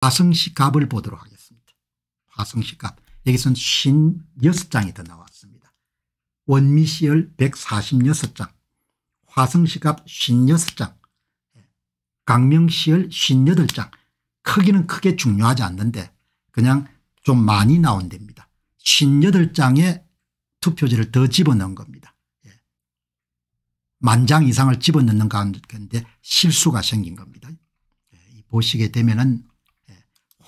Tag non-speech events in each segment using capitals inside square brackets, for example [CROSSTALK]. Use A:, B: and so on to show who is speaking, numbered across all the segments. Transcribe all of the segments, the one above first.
A: 화성시 갑을 보도록 하겠습니다. 화성시 갑. 여기서는 56장이 더 나왔습니다. 원미시열 146장, 화성시 갑 56장, 강명시열 58장. 크기는 크게 중요하지 않는데 그냥 좀 많이 나온 됩니다. 58장에 투표지를 더 집어넣은 겁니다. 예. 만장 이상을 집어넣는 가운데 실수가 생긴 겁니다. 예, 보시게 되면은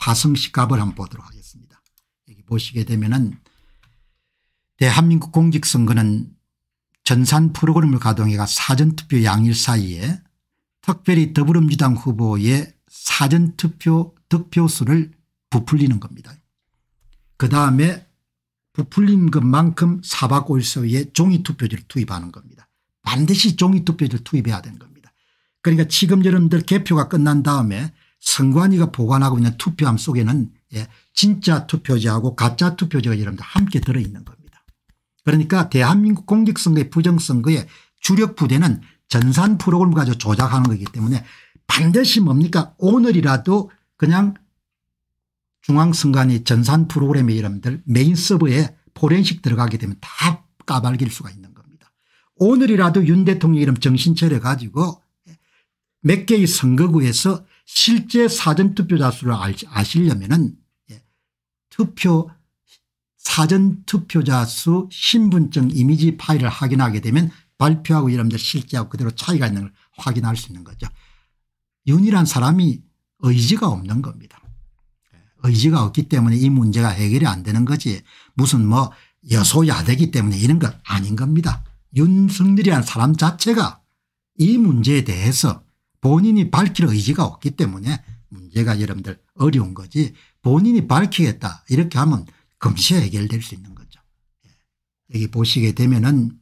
A: 화성시 갑을 한번 보도록 하겠습니다. 여기 보시게 되면은 대한민국 공직선거는 전산 프로그램을 가동해가 사전투표 양일 사이에 특별히 더불어민주당 후보의 사전투표 득표수를 부풀리는 겁니다. 그 다음에 부풀린 것만큼 사박 5일서에 종이투표지를 투입하는 겁니다. 반드시 종이투표지를 투입해야 되는 겁니다. 그러니까 지금 여러분들 개표가 끝난 다음에 선관위가 보관하고 있는 투표함 속에는 예, 진짜 투표지하고 가짜 투표지가 여러분들 함께 들어있는 겁니다. 그러니까 대한민국 공직선거의 부정선거의 주력 부대는 전산 프로그램 가지고 조작하는 거기 때문에 반드시 뭡니까 오늘이라도 그냥 중앙선관위 전산 프로그램의 여러분들 메인 서버에 포렌식 들어가게 되면 다 까발길 수가 있는 겁니다. 오늘이라도 윤 대통령 이름 정신 차려 가지고 몇 개의 선거구에서 실제 사전투표자 수를 아시려면 예, 투표 사전투표자 수 신분증 이미지 파일을 확인하게 되면 발표하고 여러분들 실제하고 그대로 차이가 있는 걸 확인할 수 있는 거죠. 윤이란 사람이 의지가 없는 겁니다. 예, 의지가 없기 때문에 이 문제가 해결이 안 되는 거지 무슨 뭐 여소야대기 때문에 이런 건 아닌 겁니다. 윤석열이란 사람 자체가 이 문제에 대해서 본인이 밝힐 의지가 없기 때문에 문제가 여러분들 어려운 거지 본인이 밝히겠다 이렇게 하면 금세 해결될 수 있는 거죠. 예. 여기 보시게 되면은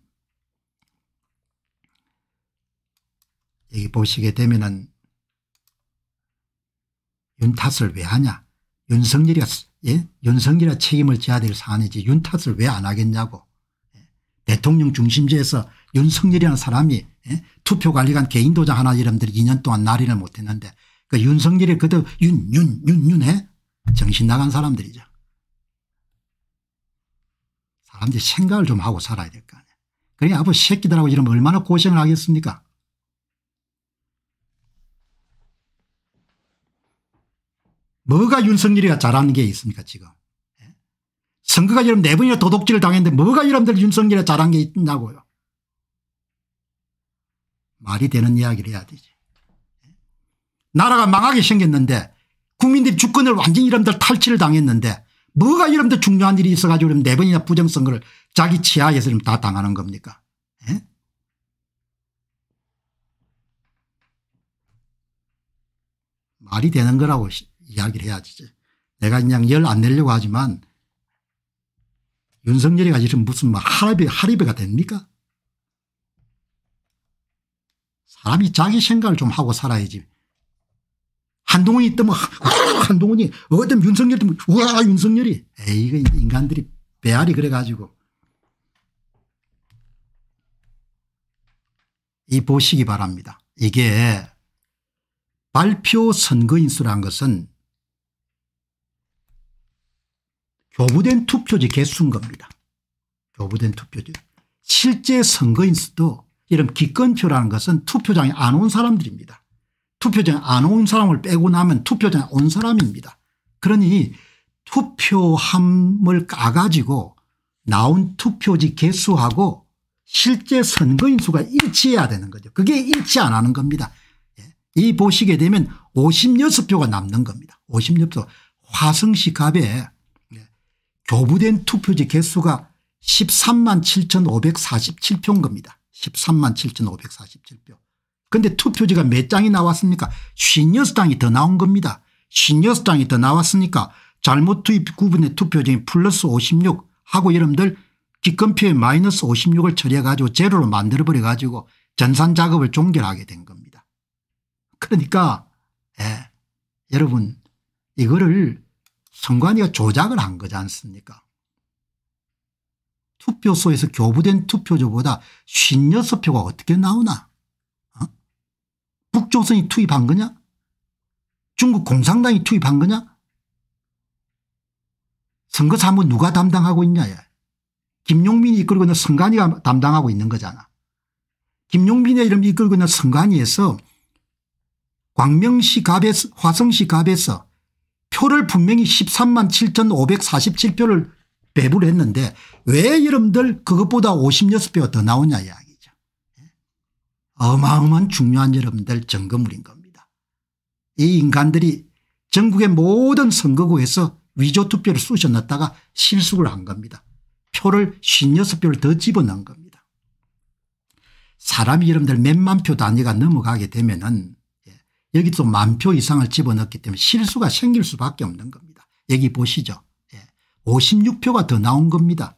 A: 여기 보시게 되면은 윤 탓을 왜 하냐 윤석열이가 예? 윤석열이 책임을 져야 될 사안이지 윤 탓을 왜 안 하겠냐고 대통령 중심지에서 윤석열이라는 사람이 예, 투표관리관 개인도장 하나 이름들 2년 동안 날인을 못했는데 그 윤석열이 그도 윤윤윤 윤해 정신 나간 사람들이죠. 사람들이 생각을 좀 하고 살아야 될 거아니에요 그러니 아버 지 새끼들하고 이러면 얼마나 고생을 하겠습니까 뭐가 윤석열이가 잘하는 게 있습니까 지금 선거가 여러분 네 번이나 도둑질을 당했는데 뭐가 여러분들 윤석열에 잘한 게 있냐고요. 말이 되는 이야기를 해야 되지. 나라가 망하게 생겼는데 국민들이 주권을 완전히 여러분들 탈취를 당했는데 뭐가 여러분들 중요한 일이 있어가지고 네 번이나 부정선거를 자기 치하에서 다 당하는 겁니까? 에? 예? 말이 되는 거라고 이야기를 해야지. 내가 그냥 열 안 내려고 하지만 윤석열이 가지금 무슨 뭐 하리배, 하리베가 됩니까? 사람이 자기 생각을 좀 하고 살아야지. 한동훈이 있다면 뭐 한동훈이 어디든 윤석열 때문에 뭐 우와 윤석열이 에이 이거 인간들이 배알이 그래가지고 이 보시기 바랍니다. 이게 발표 선거인수란 것은 교부된 투표지 개수인 겁니다. 교부된 투표지. 실제 선거인 수도 이런 기권표라는 것은 투표장에 안 온 사람들입니다. 투표장에 안 온 사람을 빼고 나면 투표장에 온 사람입니다. 그러니 투표함을 까가지고 나온 투표지 개수하고 실제 선거인 수가 일치해야 되는 거죠. 그게 일치 안 하는 겁니다. 예. 이 보시게 되면 56표가 남는 겁니다. 56표. 화성시 갑에 교부된 투표지 개수가 13만 7,547표인 겁니다. 13만 7,547표. 근데 투표지가 몇 장이 나왔습니까? 56장이 더 나온 겁니다. 56장이 더 나왔으니까 잘못 투입 구분의 투표지 플러스 56 하고 여러분들 기권표에 마이너스 56을 처리해 가지고 제로로 만들어 버려 가지고 전산 작업을 종결하게 된 겁니다. 그러니까 예, 여러분 이거를 선관위가 조작을 한 거지 않습니까 투표소에서 교부된 투표조보다 56표가 어떻게 나오나 어? 북조선이 투입한 거냐 중국 공산당이 투입한 거냐 선거 사무 누가 담당하고 있냐 야. 김용민이 이끌고 있는 선관위가 담당하고 있는 거잖아 김용민의 이름 이끌고 있는 선관위에서 광명시 갑에서 화성시 갑에서 표를 분명히 13만 7,547표를 배부를 했는데 왜 여러분들 그것보다 56표가 더 나오냐 이야기죠. 어마어마한 중요한 여러분들 점검물인 겁니다. 이 인간들이 전국의 모든 선거구에서 위조투표를 쑤셔놨다가 실수를 한 겁니다. 표를 56표를 더 집어넣은 겁니다. 사람이 여러분들 몇만 표 단위가 넘어가게 되면 은 여기 또 만표 이상을 집어넣기 때문에 실수가 생길 수밖에 없는 겁니다. 여기 보시죠. 56표가 예. 더 나온 겁니다.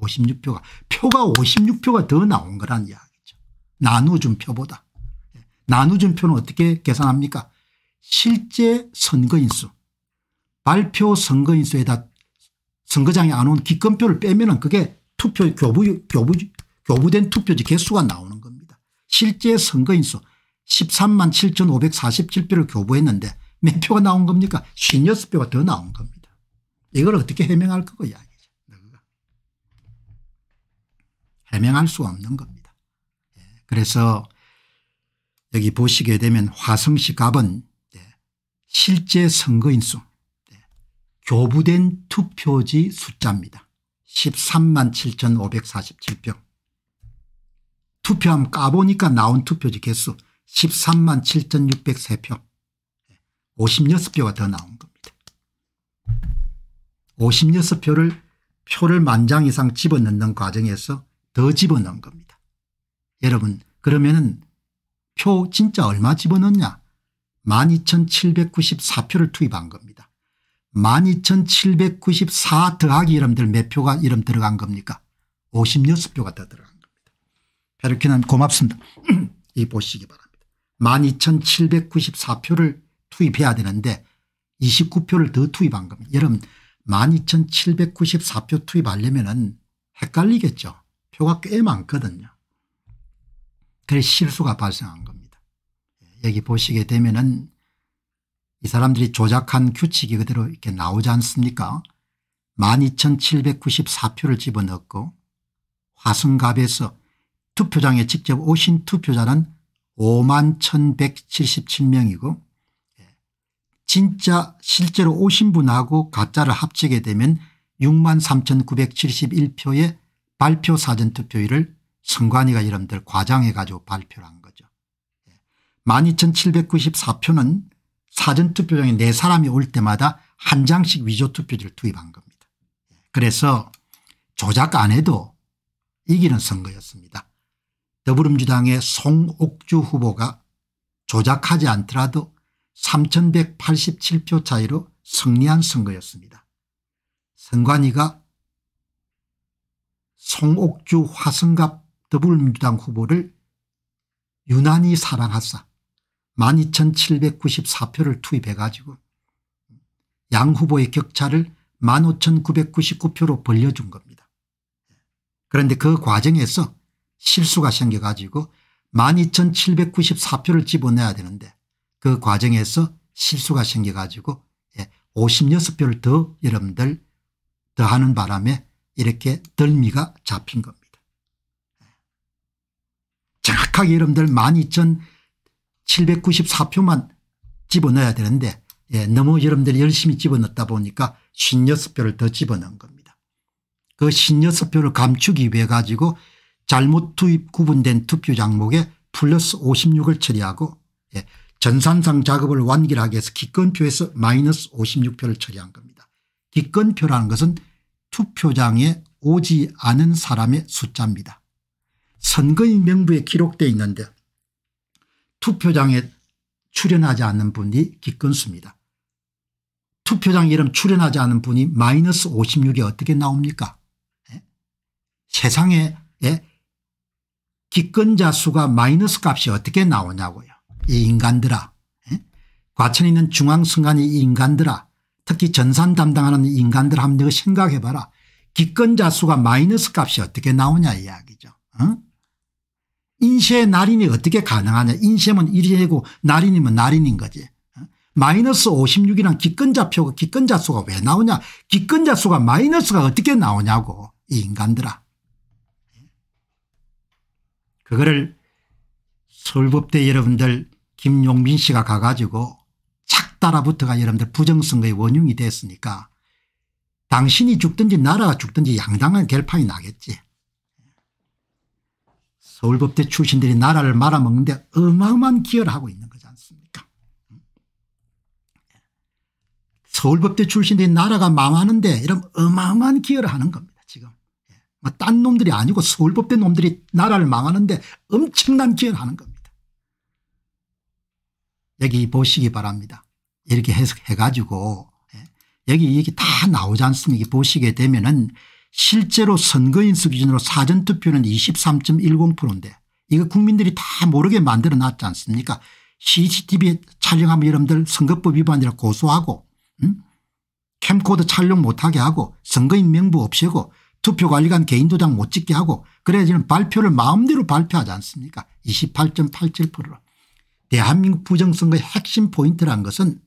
A: 56표가 예. 표가 56표가 더 나온 거란 이야기죠. 나누준 표보다. 예. 나누준 표는 어떻게 계산합니까 실제 선거인수 발표 선거인수에다 선거장에 안 온 기권표를 빼면 은 그게 투표 교부, 교부, 교부된 투표지 개수가 나오는 겁니다. 실제 선거인수 13만 7,547표를 교부했는데 몇 표가 나온 겁니까? 56표가 더 나온 겁니다. 이걸 어떻게 해명할 거고 이야 해명할 수 없는 겁니다. 예, 그래서 여기 보시게 되면 화성시 갑은 예, 실제 선거인수 예, 교부된 투표지 숫자입니다. 13만 7,547표. 투표함 까보니까 나온 투표지 개수 13만 7,603표 56표가 더 나온 겁니다. 56표를 표를 만장 이상 집어넣는 과정에서 더 집어넣은 겁니다. 여러분 그러면은 표 진짜 얼마 집어넣냐 12,794표를 투입한 겁니다. 12,794 더하기 이름들 몇 표가 이름 들어간 겁니까? 56표가 더 들어간 겁니다. 페르키는 고맙습니다. [CLEARS THROAT] 이 보시기 바랍니다. 12,794표를 투입해야 되는데 29표를 더 투입한 겁니다. 여러분 12,794표 투입하려면 은 헷갈리겠죠. 표가 꽤 많거든요. 그래서 실수가 발생한 겁니다. 예, 여기 보시게 되면 은이 사람들이 조작한 규칙이 그대로 이렇게 나오지 않습니까 12,794표를 집어넣고 화성갑에서 투표장에 직접 오신 투표자는 5만 1177명이고 예, 진짜 실제로 오신 분하고 가짜를 합치게 되면 6만 3971표의 발표 사전투표율을 선관위가 여러분들 과장해 가지고 발표를 한 거죠. 12,794표는 예, 사전투표장에 네 사람이 올 때마다 한 장씩 위조투표지를 투입한 겁니다. 예, 그래서 조작 안 해도 이기는 선거였습니다. 더불어민주당의 송옥주 후보가 조작하지 않더라도 3187표 차이로 승리한 선거였습니다. 선관위가 송옥주 화성갑 더불어민주당 후보를 유난히 사랑하사 12,794표를 투입해 가지고 양 후보의 격차를 15,999표로 벌려준 겁니다. 그런데 그 과정에서 실수가 생겨가지고 12,794표를 집어내야 되는데 그 과정에서 실수가 생겨가지고 56표를 예, 더 여러분들 더하는 바람에 이렇게 덜미가 잡힌 겁니다. 예. 정확하게 여러분들 12,794표만 집어넣어야 되는데 예, 너무 여러분들이 열심히 집어넣다 보니까 56표를 더 집어넣은 겁니다. 그 56표를 감추기 위해 가지고 잘못 투입 구분된 투표 장목에 플러스 56을 처리하고 예, 전산상 작업을 완결하게 해서 기권표에서 마이너스 56표를 처리한 겁니다. 기권표라는 것은 투표장에 오지 않은 사람의 숫자입니다. 선거인 명부에 기록되어 있는데 투표장에 출연하지 않는 분이 기권수입니다. 투표장 이름 출연하지 않은 분이 마이너스 56이 어떻게 나옵니까? 예? 세상에 예? 기권자 수가 마이너스 값이 어떻게 나오냐고요. 이 인간들아 과천에 있는 중앙선관이 인간들아 특히 전산 담당하는 인간들 한번 생각해봐라. 기권자 수가 마이너스 값이 어떻게 나오냐 이야기죠. 인쇄 날인이 어떻게 가능하냐. 인쇄면 1이고 날인이면 날인인 거지. 마이너스 56이란 기권자 표가 기권자 수가 왜 나오냐. 기권자 수가 마이너스가 어떻게 나오냐고 이 인간들아. 그거를 서울법대 여러분들 김용민 씨가 가가지고 착 따라붙어가 여러분들 부정선거의 원흉이 됐으니까 당신이 죽든지 나라가 죽든지 양당한 결판이 나겠지. 서울법대 출신들이 나라를 말아먹는데 어마어마한 기여를 하고 있는 거지 않습니까 서울법대 출신들이 나라가 망하는데 이런 어마어마한 기여를 하는 겁니다. 뭐 딴 놈들이 아니고 서울법대 놈들이 나라를 망하는데 엄청난 기여를 하는 겁니다. 여기 보시기 바랍니다. 이렇게 해석해가지고 예. 여기 이게 다 나오지 않습니까 보시게 되면은 실제로 선거인수 기준으로 사전투표는 23.10%인데 이거 국민들이 다 모르게 만들어 놨지 않습니까 CCTV 촬영하면 여러분들 선거법 위반이라 고소하고 음? 캠코더 촬영 못하게 하고 선거인 명부 없애고 투표관리관 개인도장 못 찍게 하고 그래야지는 발표를 마음대로 발표하지 않습니까 28.87%로. 대한민국 부정선거의 핵심 포인트란 것은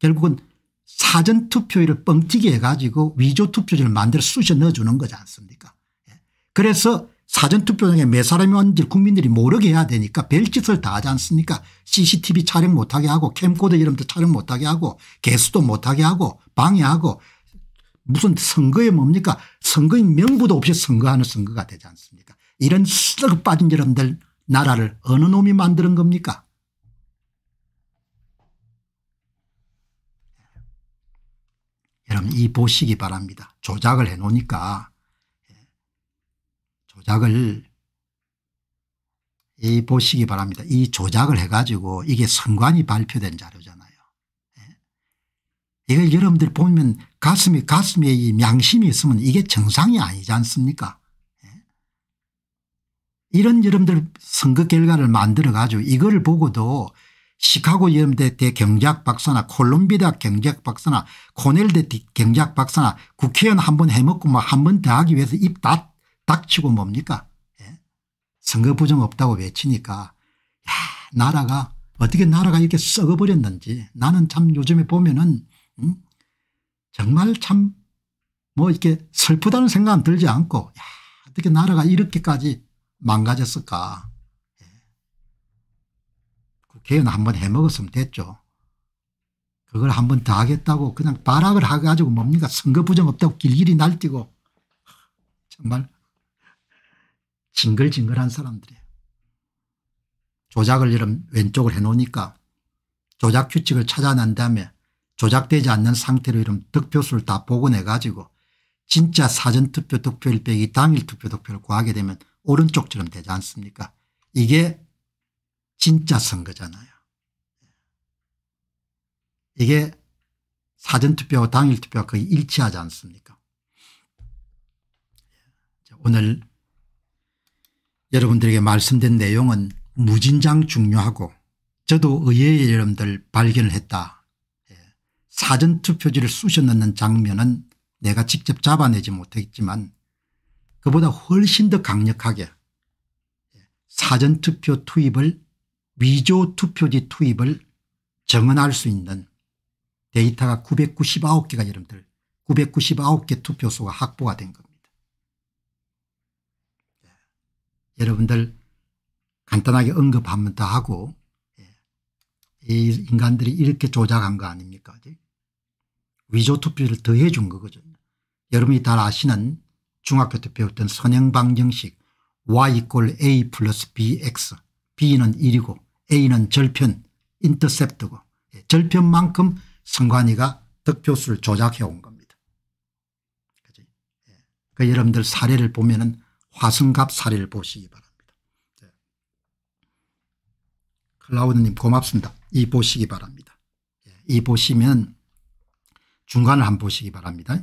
A: 결국은 사전투표율을 뻥튀기 해가지고 위조투표지를 만들어 쑤셔 넣어주는 거지 않습니까 예. 그래서 사전투표장에 몇 사람이 왔는지 국민들이 모르게 해야 되니까 별짓을 다 하지 않습니까 CCTV 촬영 못하게 하고 캠코더 이름도 촬영 못하게 하고 개수도 못하게 하고 방해하고 무슨 선거에 뭡니까 선거인 명부도 없이 선거하는 선거가 되지 않습니까 이런 썩 빠진 여러분들 나라를 어느 놈이 만드는 겁니까 여러분 이 보시기 바랍니다. 조작을 해놓으니까 조작을 이 보시기 바랍니다. 이 조작을 해가지고 이게 선관위 발표된 자료잖아요. 이걸 여러분들 보면 가슴에 가슴에 이 양심이 있으면 이게 정상이 아니지 않습니까 예? 이런 여러분들 선거 결과를 만들어 가지고 이걸 보고도 시카고 여러대 경제학 박사나 콜롬비아 경제학 박사나 코넬대 경제학 박사나 국회의원 한 번 해먹고 뭐 한 번 더 하기 위해서 입 닥, 닥치고 뭡니까 예? 선거 부정 없다고 외치니까 야 나라가 어떻게 나라가 이렇게 썩어버렸는지 나는 참 요즘에 보면은 정말 참 뭐 이렇게 슬프다는 생각은 들지 않고 야, 어떻게 나라가 이렇게까지 망가졌을까. 국회의원 예. 그 한번 해먹었으면 됐죠. 그걸 한번 더 하겠다고 그냥 발악을 해가지고 뭡니까 선거 부정 없다고 길길이 날뛰고 정말 징글징글한 사람들이에요. 조작을 이런 왼쪽을 해놓으니까 조작 규칙을 찾아낸 다음에 조작되지 않는 상태로 이런 득표수를 다 복원해 가지고 진짜 사전투표 득표일 빼기 당일 투표 득표를 구하게 되면 오른쪽처럼 되지 않습니까 이게 진짜 선거잖아요. 이게 사전투표와 당일투표가 거의 일치하지 않습니까 오늘 여러분들에게 말씀된 내용은 무진장 중요하고 저도 의외의 여러분들 발견을 했다 사전투표지를 쑤셔 넣는 장면은 내가 직접 잡아내지 못했지만 그보다 훨씬 더 강력하게 사전투표 투입을 위조투표지 투입을 정언할 수 있는 데이터가 999개가 여러분들 999개 투표소가 확보가 된 겁니다. 예. 여러분들 간단하게 언급 한번 더 하고 예. 이 인간들이 이렇게 조작한 거 아닙니까? 아직? 위조 투표를 더해 준 거거든요. 여러분이 잘 아시는 중학교 때 배웠던 선행방정식 y e a 플러스 bx b는 1이고 a는 절편 인터셉트고 예, 절편만큼 선관위가 득표수를 조작해 온 겁니다. 그죠? 예. 그 여러분들 사례를 보면 은 화성갑 사례를 보시기 바랍니다. 예. 클라우드님 고맙습니다. 이 보시기 바랍니다. 이 보시면 중간을 한번 보시기 바랍니다.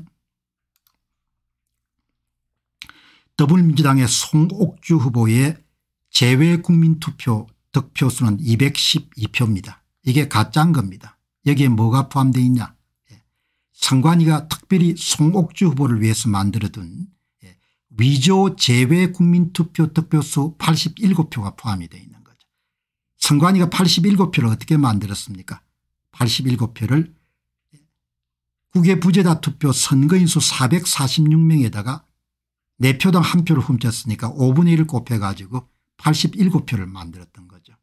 A: 더불어민주당의 송옥주 후보의 재외국민투표 득표수는 212표입니다. 이게 가짜인 겁니다. 여기에 뭐가 포함되어 있냐 선관위가 예. 특별히 송옥주 후보를 위해서 만들어둔 예, 위조 재외 국민투표 득표수 87표가 포함이 되어 있는 거죠. 선관위가 87표를 어떻게 만들었습니까 87표를 국외 부재자 투표 선거인수 446명에다가 4표당 1표를 훔쳤으니까 5분의 1을 곱해가지고 87표를 만들었던 거죠.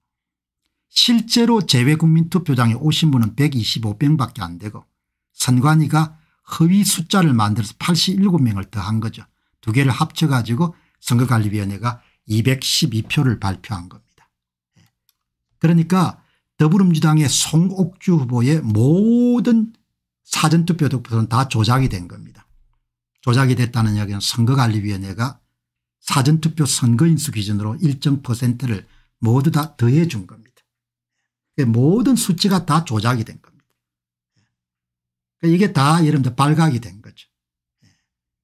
A: 실제로 재외국민투표장에 오신 분은 125명밖에 안 되고 선관위가 허위 숫자를 만들어서 87명을 더한 거죠. 두 개를 합쳐가지고 선거관리위원회가 212표를 발표한 겁니다. 예. 그러니까 더불어민주당의 송옥주 후보의 모든 사전투표 득표는 다 조작이 된 겁니다. 조작이 됐다는 이야기는 선거관리위원회가 사전투표 선거인수 기준으로 일정 퍼센트를 모두 다 더해 준 겁니다. 모든 수치가 다 조작이 된 겁니다. 그러니까 이게 다 여러분들 발각이 된 거죠.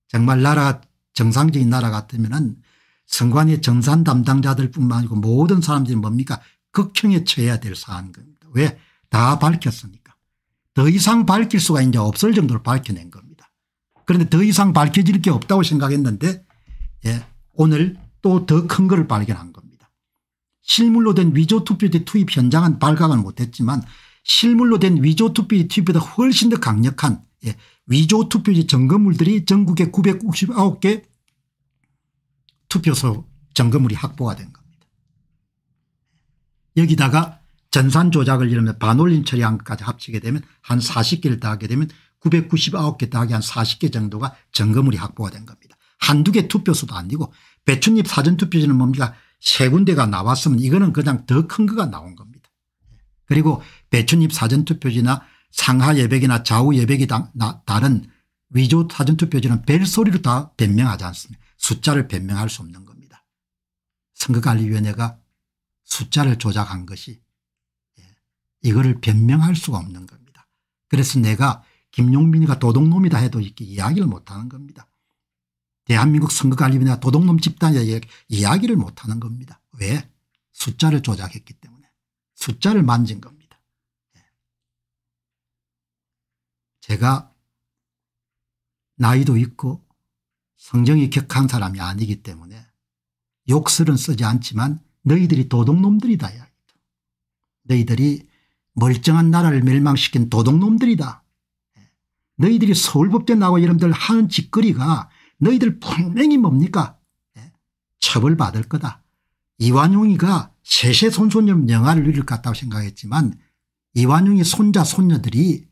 A: 정말 나라 정상적인 나라 같으면 선관위 정산 담당자들 뿐만 아니고 모든 사람들이 뭡니까 극형에 처해야 될사안 겁니다. 왜? 다 밝혔으니까. 더 이상 밝힐 수가 이제 없을 정도로 밝혀낸 겁니다. 그런데 더 이상 밝혀질 게 없다고 생각했는데 예, 오늘 또 더큰 거를 발견한 겁니다. 실물로 된 위조 투표지 투입 현장은 발각은 못했지만 실물로 된 위조 투표지 투입보다 훨씬 더 강력한 예, 위조 투표지 점검물들이 전국에 969개 투표소 점검물이 확보가 된 겁니다. 여기다가 전산 조작을 이러면 반올림 처리한것까지 합치게 되면 한 40개를 더하게 되면 999개 더하기 한 40개 정도가 점검물이 확보가 된 겁니다. 한두 개투표소도 아니고 배춧잎 사전투표지는 뭡니까 세 군데가 나왔으면 이거는 그냥 더 큰 거가 나온 겁니다. 그리고 배춧잎 사전투표지나 상하 예백이나 좌우 예백이 다른 위조 사전투표지는 벨소리로 다 변명하지 않습니다. 숫자를 변명할 수 없는 겁니다. 선거관리위원회가 숫자를 조작한 것이 이거를 변명할 수가 없는 겁니다. 그래서 내가 김용민이가 도둑놈이다 해도 이렇게 이야기를 못하는 겁니다. 대한민국 선거관리위나 도둑놈 집단에 이야기를 못하는 겁니다. 왜? 숫자를 조작했기 때문에. 숫자를 만진 겁니다. 예. 제가 나이도 있고 성정이 격한 사람이 아니기 때문에 욕설은 쓰지 않지만 너희들이 도둑놈들이다 다 너희들이 멀쩡한 나라를 멸망시킨 도둑놈들이다. 너희들이 서울법대 나고 이놈들 하는 짓거리가 너희들 분명히 뭡니까? 예? 처벌받을 거다. 이완용이가 세세손손념 영화를 누릴 것 같다고 생각했지만 이완용의 손자 손녀들이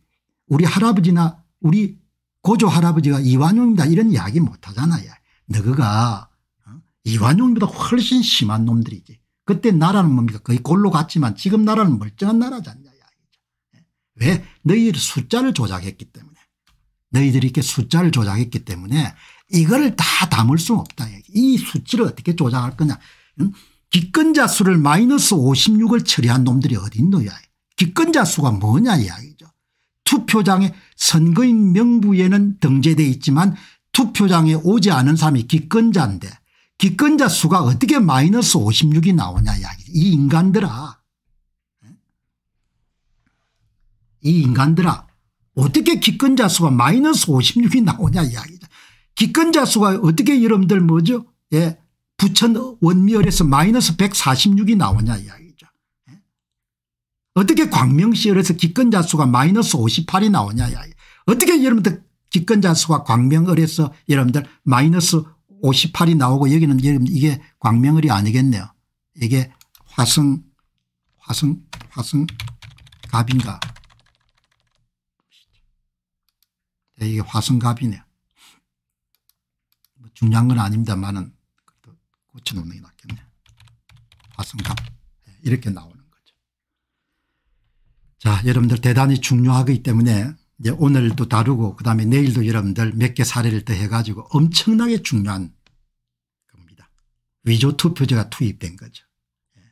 A: 우리 할아버지나 우리 고조 할아버지가 이완용이다 이런 이야기 못하잖아요. 너그가 어? 이완용보다 훨씬 심한 놈들이지. 그때 나라는 뭡니까 거의 골로 갔지만 지금 나라는 멀쩡한 나라잖냐. 왜? 너희들 숫자를 조작했기 때문에. 너희들이 이렇게 숫자를 조작했기 때문에 이거다 담을 수 없다. 이 수치를 어떻게 조작할 거냐. 응? 기권자 수를 마이너스 56을 처리한 놈들이 어디 노야 기권자 수가 뭐냐 이야기죠. 투표장에 선거인 명부에는 등재돼 있지만 투표장에 오지 않은 사람이 기권자인데 기권자 수가 어떻게 마이너스 56이 나오냐 이야기이 인간들아 이 인간들아 어떻게 기권자 수가 마이너스 56이 나오냐 이야기죠. 기권자 수가 어떻게 여러분들 뭐죠? 예. 부천 원미열에서 마이너스 146이 나오냐 이야기죠. 예. 어떻게 광명시열에서 기권자 수가 마이너스 58이 나오냐 이야기. 어떻게 여러분들 기권자 수가 광명을에서 여러분들 마이너스 58이 나오고 여기는 여러분 이게 광명을이 아니겠네요. 이게 화성 화성 화성 갑인가 네, 이게 화성갑이네. 뭐 중요한 건 아닙니다만은 그래도 고쳐놓는 게 낫겠네. 화성갑 네, 이렇게 나오는 거죠. 자 여러분들 대단히 중요하기 때문에 이제 오늘도 다루고 그다음에 내일도 여러분들 몇 개 사례를 더 해가지고 엄청나게 중요한 겁니다. 위조 투표제가 투입된 거죠. 네.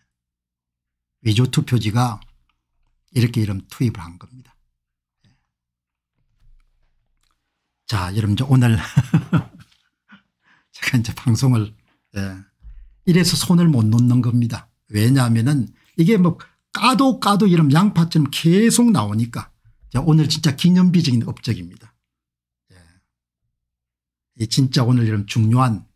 A: 위조 투표지가 이렇게 이름 투입을 한 겁니다. 자, 여러분 오늘 [LAUGHS] 제가 이제 방송을 예. 이래서 손을 못 놓는 겁니다. 왜냐하면은 이게 뭐 까도 까도 이런 양파처럼 계속 나오니까 자, 오늘 진짜 기념비적인 업적입니다. 예. 진짜 오늘 이런 중요한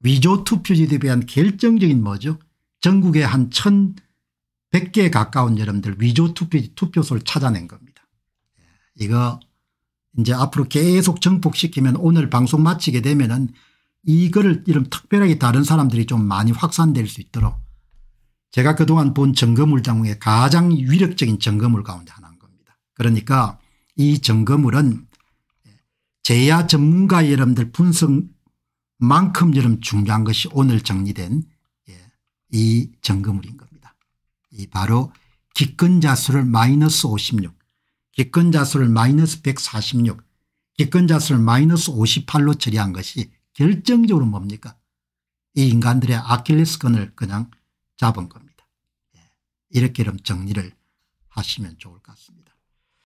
A: 위조 투표지에 대한 결정적인 뭐죠 전국에 한 1100개 가까운 여러분들 위조 투표, 지 투표소를 찾아낸 겁니다. 예. 이거 이제 앞으로 계속 정폭시키면 오늘 방송 마치게 되면은 이거를 이런 특별하게 다른 사람들이 좀 많이 확산될 수 있도록 제가 그동안 본 점거물 중에 가장 위력적인 점거물 가운데 하나인 겁니다. 그러니까 이 점거물은 제야 전문가 여러분들 분석만큼 여러 중요한 것이 오늘 정리된 예, 이 점거물인 겁니다. 이 바로 기권자 수를 마이너스 56 기권자 수를 마이너스 146 기권자 수를 마이너스 58로 처리한 것이 결정적으로 뭡니까 이 인간들의 아킬레스건을 그냥 잡은 겁니다. 예, 이렇게 정리를 하시면 좋을 것 같습니다.